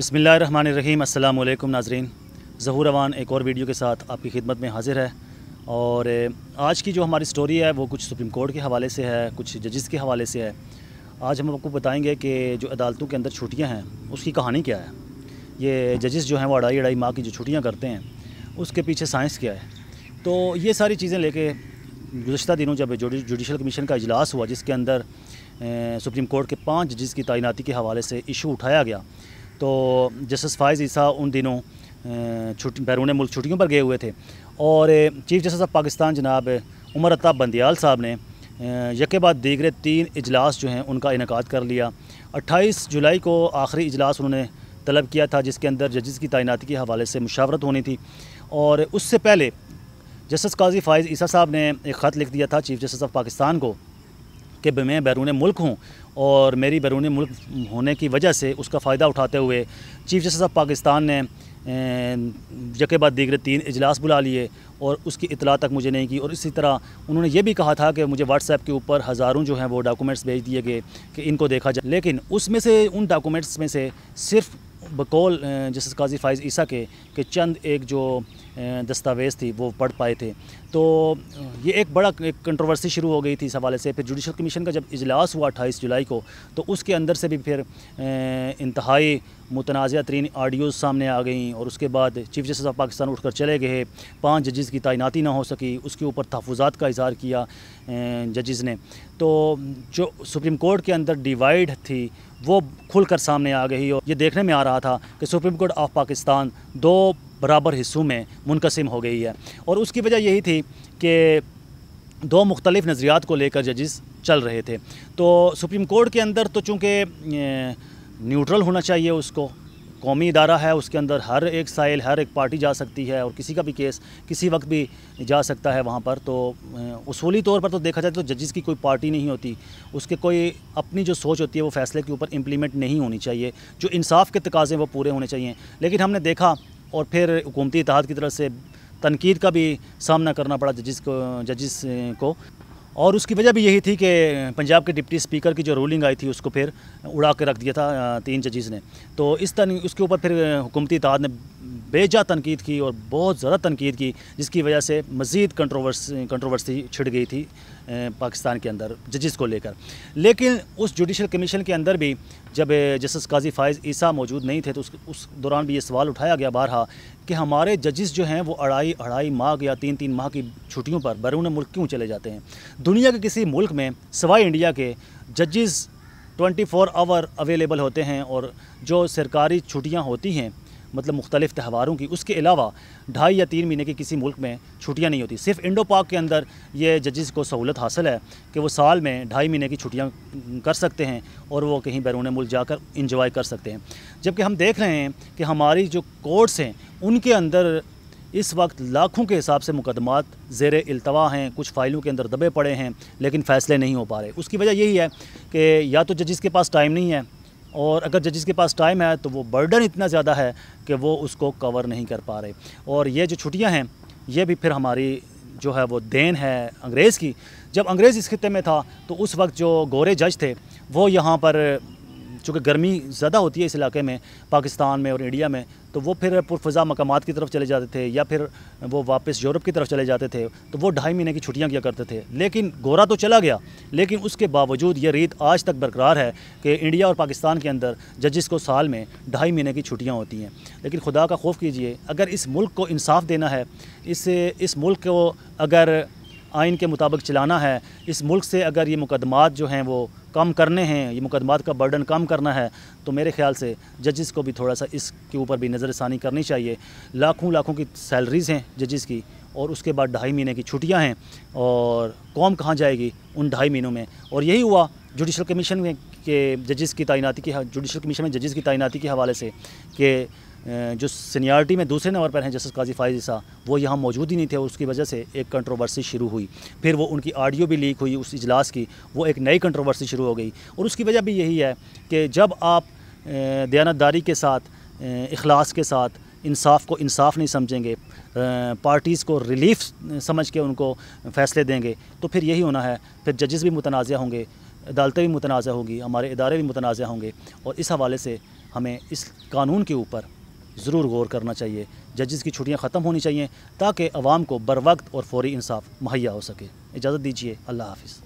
بسم اللہ الرحمن الرحیم السلام علیکم ناظرین ظہور اوان ایک اور ویڈیو کے ساتھ آپ کی خدمت میں حاضر ہے اور آج کی جو ہماری سٹوری ہے وہ کچھ سپریم کورٹ کے حوالے سے ہے کچھ ججز کے حوالے سے ہے آج ہم آپ کو بتائیں گے کہ جو عدالتوں کے اندر چھٹیاں ہیں اس کی کہانی کیا ہے یہ ججز جو ہیں وہ اڑائی اڑائی ماں کی جو چھٹیاں کرتے ہیں اس کے پیچھے سائنس کیا ہے تو یہ ساری چیزیں لے کے گزشتہ دنوں جب جوڈیشل کمیشن کا اجلاس ہوا جس کے اندر سپریم کورٹ کے پانچ ججز کی تعیناتی کے حوالے سے ایشو اٹھایا گیا تو جسٹس فائز عیسیٰ ان دنوں بیرون ملک چھٹیوں پر گئے ہوئے تھے اور چیف جسٹس آف پاکستان جناب عمر عطا بندیال صاحب نے یکے بعد دیگر تین اجلاس جو ہیں ان کا انعقاد کر لیا اٹھائیس جولائی کو آخری اجلاس انہوں نے طلب کیا تھا جس کے اندر ججز کی تعیناتی کے حوالے سے مشاورت ہونی تھی اور اس سے پہلے جسٹس قاضی فائز عیسیٰ صاحب نے ایک خط لکھ دیا تھا چیف جسٹس آف پاکستان کو کہ میں بیرون ملک ہوں اور میری بیرون ملک ہونے کی وجہ سے اس کا فائدہ اٹھاتے ہوئے چیف جسٹس آف پاکستان نے جکے بعد دیگر تین اجلاس بلا لیے اور اس کی اطلاع تک مجھے نہیں کی اور اسی طرح انہوں نے یہ بھی کہا تھا کہ مجھے واٹس ایپ کے اوپر ہزاروں جو ہیں وہ ڈاکومنٹس بھیج دیے گئے کہ ان کو دیکھا جائے لیکن اس میں سے ان ڈاکومنٹس میں سے صرف بقول جسٹس قاضی فائز عیسیٰ کے کہ چند ایک جو دستاویز تھی وہ پڑھ پائے تھے تو یہ ایک بڑا کنٹروورسی شروع ہو گئی تھی اس حوالے سے پھر جوڈیشل کمیشن کا جب اجلاس ہوا اٹھائیس جولائی کو تو اس کے اندر سے بھی پھر انتہائی متنازعہ ترین آڈیوز سامنے آ گئیں اور اس کے بعد چیف جسٹس آف پاکستان اٹھ کر چلے گئے پانچ ججز کی تعیناتی نہ ہو سکی اس کے اوپر تحفظات کا اظہار کیا ججز نے تو جو سپریم کورٹ کے اندر ڈیوائیڈ تھی وہ کھل کر سامنے آ گئی اور یہ دیکھنے میں آ رہا تھا کہ سپریم کورٹ آف پاکستان دو برابر حصوں میں منقسم ہو گئی ہے اور اس کی وجہ یہی تھی کہ دو مختلف نظریات کو لے کر ججز چل رہے تھے تو سپریم کورٹ کے اندر تو چونکہ نیوٹرل ہونا چاہیے اس کو قومی ادارہ ہے اس کے اندر ہر ایک سائل ہر ایک پارٹی جا سکتی ہے اور کسی کا بھی کیس کسی وقت بھی جا سکتا ہے وہاں پر تو اصولی طور پر تو دیکھا جائے تو ججز کی کوئی پارٹی نہیں ہوتی اس کے کوئی اپنی جو سوچ ہوتی ہے وہ فیصلے کے اوپر امپلیمنٹ نہیں ہونی چاہیے جو انصاف کے تقاضے وہ پورے ہونے چاہیے لیکن ہم نے دیکھا اور پھر حکومتی اتحاد کی طرف سے تنقید کا بھی سامنا کرنا پڑا ججز کو ججز کو اور اس کی وجہ بھی یہی تھی کہ پنجاب کے ڈپٹی سپیکر کی جو رولنگ آئی تھی اس کو پھر اڑا کے رکھ دیا تھا تین ججز نے تو اس طرح اس کے اوپر پھر حکومتی اتحاد نے بے جا تنقید کی اور بہت زیادہ تنقید کی جس کی وجہ سے مزید کنٹروورسی چھڑ گئی تھی پاکستان کے اندر ججز کو لے کر لیکن اس جوڈیشل کمیشن کے اندر بھی جب جسٹس قاضی فائز عیسیٰ موجود نہیں تھے تو اس اس دوران بھی یہ سوال اٹھایا گیا بارہا کہ ہمارے ججز جو ہیں وہ اڑائی اڑائی ماہ یا تین تین ماہ کی چھٹیوں پر بیرون ملک کیوں چلے جاتے ہیں دنیا کے کسی ملک میں سوائے انڈیا کے ججز ٹوئنٹی فور آور اویلیبل ہوتے ہیں اور جو سرکاری چھٹیاں ہوتی ہیں مطلب مختلف تہواروں کی اس کے علاوہ ڈھائی یا تین مہینے کے کسی ملک میں چھٹیاں نہیں ہوتی صرف انڈو پاک کے اندر یہ ججز کو سہولت حاصل ہے کہ وہ سال میں ڈھائی مہینے کی چھٹیاں کر سکتے ہیں اور وہ کہیں بیرون ملک جا کر انجوائے کر سکتے ہیں جبکہ ہم دیکھ رہے ہیں کہ ہماری جو کورٹس ہیں ان کے اندر اس وقت لاکھوں کے حساب سے مقدمات زیر التوا ہیں کچھ فائلوں کے اندر دبے پڑے ہیں لیکن فیصلے نہیں ہو پا رہے اس کی وجہ یہی ہے کہ یا تو ججز کے پاس ٹائم نہیں ہے اور اگر ججز کے پاس ٹائم ہے تو وہ برڈن اتنا زیادہ ہے کہ وہ اس کو کور نہیں کر پا رہے اور یہ جو چھٹیاں ہیں یہ بھی پھر ہماری جو ہے وہ دین ہے انگریز کی جب انگریز اس خطے میں تھا تو اس وقت جو گورے جج تھے وہ یہاں پر چونکہ گرمی زیادہ ہوتی ہے اس علاقے میں پاکستان میں اور انڈیا میں تو وہ پھر پرفضا مقامات کی طرف چلے جاتے تھے یا پھر وہ واپس یورپ کی طرف چلے جاتے تھے تو وہ ڈھائی مہینے کی چھٹیاں کیا کرتے تھے لیکن گورا تو چلا گیا لیکن اس کے باوجود یہ ریت آج تک برقرار ہے کہ انڈیا اور پاکستان کے اندر ججز کو سال میں ڈھائی مہینے کی چھٹیاں ہوتی ہیں لیکن خدا کا خوف کیجئے اگر اس ملک کو انصاف دینا ہے اس ملک کو اگر آئین کے مطابق چلانا ہے اس ملک سے اگر یہ مقدمات جو ہیں وہ کم کرنے ہیں یہ مقدمات کا برڈن کم کرنا ہے تو میرے خیال سے ججز کو بھی تھوڑا سا اس کے اوپر بھی نظر ثانی کرنی چاہیے لاکھوں لاکھوں کی سیلریز ہیں ججز کی اور اس کے بعد ڈھائی مہینے کی چھٹیاں ہیں اور قوم کہاں جائے گی ان ڈھائی مہینوں میں اور یہی ہوا جوڈیشل کمیشن میں کہ ججز کی تعیناتی کی جوڈیشل کمیشن میں ججز کی تعیناتی کے حوالے سے کہ جو سینیارٹی میں دوسرے نمبر پر ہیں جسٹس قاضی فائز عیسیٰ وہ یہاں موجود ہی نہیں تھے اور اس کی وجہ سے ایک کنٹروورسی شروع ہوئی پھر وہ ان کی آڈیو بھی لیک ہوئی اس اجلاس کی وہ ایک نئی کنٹروورسی شروع ہو گئی اور اس کی وجہ بھی یہی ہے کہ جب آپ دیانتداری کے ساتھ اخلاص کے ساتھ انصاف کو انصاف نہیں سمجھیں گے پارٹیز کو ریلیف سمجھ کے ان کو فیصلے دیں گے تو پھر یہی ہونا ہے پھر ججز بھی متنازعہ ہوں گے عدالتیں بھی متنازعہ ہوں گی ہمارے ادارے بھی متنازعہ ہوں گے اور اس حوالے سے ہمیں اس قانون کے اوپر ضرور غور کرنا چاہیے ججز کی چھٹیاں ختم ہونی چاہیے تاکہ عوام کو بروقت اور فوری انصاف مہیا ہو سکے اجازت دیجیے اللہ حافظ